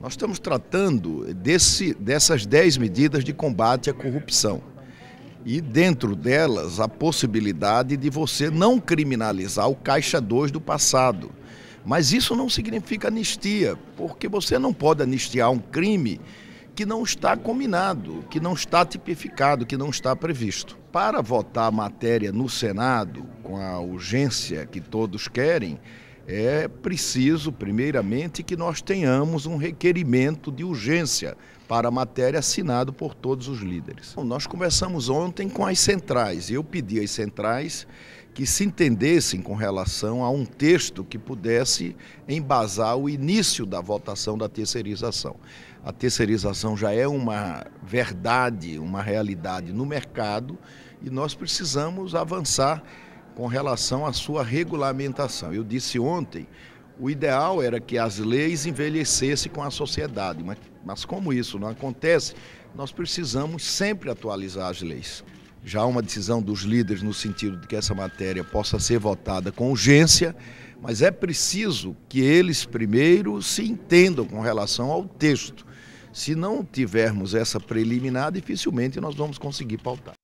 Nós estamos tratando desse, dessas dez medidas de combate à corrupção. E dentro delas, a possibilidade de você não criminalizar o Caixa 2 do passado. Mas isso não significa anistia, porque você não pode anistiar um crime que não está combinado, que não está tipificado, que não está previsto. Para votar a matéria no Senado, com a urgência que todos querem, é preciso, primeiramente, que nós tenhamos um requerimento de urgência para a matéria assinado por todos os líderes. Bom, nós conversamos ontem com as centrais e eu pedi às centrais que se entendessem com relação a um texto que pudesse embasar o início da votação da terceirização. A terceirização já é uma verdade, uma realidade no mercado e nós precisamos avançar com relação à sua regulamentação. Eu disse ontem, o ideal era que as leis envelhecessem com a sociedade, mas, mas como isso não acontece, nós precisamos sempre atualizar as leis. Já há uma decisão dos líderes no sentido de que essa matéria possa ser votada com urgência, mas é preciso que eles primeiro se entendam com relação ao texto. Se não tivermos essa preliminar, dificilmente nós vamos conseguir pautar.